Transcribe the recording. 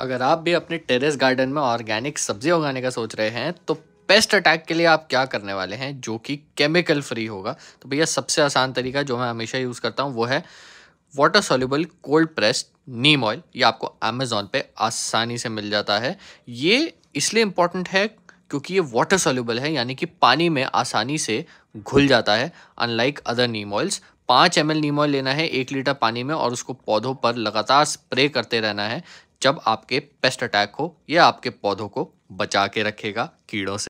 अगर आप भी अपने टेरेस गार्डन में ऑर्गेनिक सब्जी उगाने का सोच रहे हैं तो पेस्ट अटैक के लिए आप क्या करने वाले हैं जो कि केमिकल फ्री होगा तो भैया सबसे आसान तरीका जो मैं हमेशा यूज़ करता हूँ वो है water soluble cold pressed neem oil ये आपको अमेज़ोन पे आसानी से मिल जाता है ये इसलिए इम्पॉर्टेंट है क्योंकि ये वाटर सोल्यूबल है यानी कि पानी में आसानी से घुल जाता है अनलाइक अदर नीम ऑयल्स पाँच एम एल नीम ऑयल लेना है एक लीटर पानी में और उसको पौधों पर लगातार स्प्रे करते रहना है जब आपके पेस्ट अटैक हो या आपके पौधों को बचा के रखेगा कीड़ों से